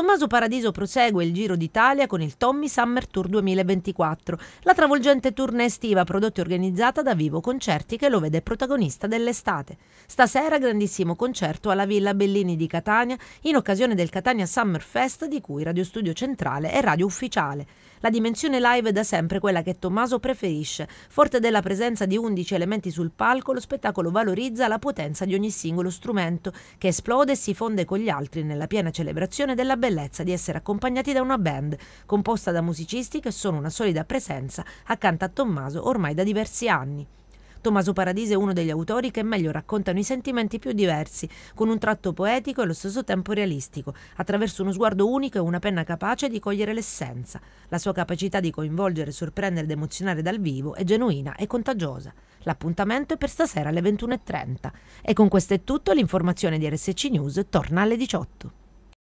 Tommaso Paradiso prosegue il Giro d'Italia con il Tommy Summer Tour 2024, la travolgente tournée estiva prodotta e organizzata da Vivo Concerti che lo vede protagonista dell'estate. Stasera grandissimo concerto alla Villa Bellini di Catania in occasione del Catania Summer Fest di cui Radio Studio Centrale è radio ufficiale. La dimensione live è da sempre quella che Tommaso preferisce. Forte della presenza di 11 elementi sul palco, lo spettacolo valorizza la potenza di ogni singolo strumento che esplode e si fonde con gli altri nella piena celebrazione della bellezza bellezza di essere accompagnati da una band composta da musicisti che sono una solida presenza accanto a Tommaso ormai da diversi anni. Tommaso Paradiso è uno degli autori che meglio raccontano i sentimenti più diversi, con un tratto poetico e allo stesso tempo realistico, attraverso uno sguardo unico e una penna capace di cogliere l'essenza. La sua capacità di coinvolgere, sorprendere ed emozionare dal vivo è genuina e contagiosa. L'appuntamento è per stasera alle 21.30. E con questo è tutto, l'informazione di RSC News torna alle 18.00.